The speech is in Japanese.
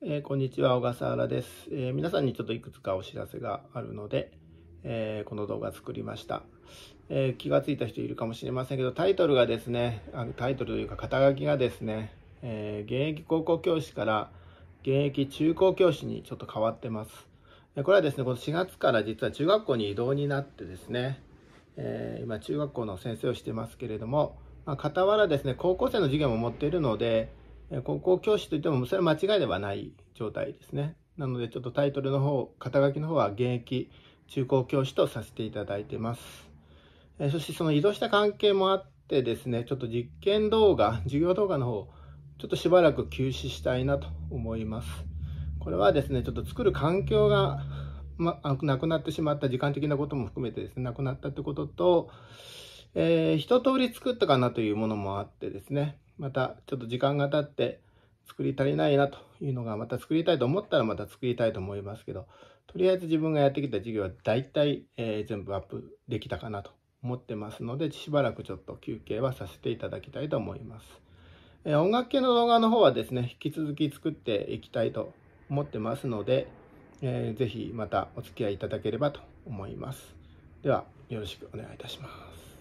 えー、こんにちは、小笠原です、えー、皆さんにちょっといくつかお知らせがあるので、えー、この動画作りました、え気がついた人いるかもしれませんけど、タイトルがですね、あのタイトルというか肩書きがですね、え現役高校教師から現役中高教師にちょっと変わってます。これはですね、この4月から実は中学校に異動になってですね、え今中学校の先生をしてますけれども、まあ、傍らですね、高校生の授業も持っているので、高校教師といっても、それは間違いではない状態ですね。なので、ちょっとタイトルの方、肩書きの方は現役中高教師とさせていただいてます。えそしてその移動した関係もあってですね、ちょっと実験動画、授業動画の方、ちょっとしばらく休止したいなと思います。これはですね、ちょっと作る環境が、ま、なくなってしまった時間的なことも含めてですね、なくなったってことと、えー、一通り作ったかなというものもあってですね、またちょっと時間が経って作り足りないなというのが、また作りたいと思ったらまた作りたいと思いますけど、とりあえず自分がやってきた授業は大体、えー、全部アップできたかなと思ってますので、しばらくちょっと休憩はさせていただきたいと思います。えー、音楽系の動画の方はですね、引き続き作っていきたいと思ってますので、えー、ぜひまたお付き合いいただければと思います。では、よろしくお願いいたします。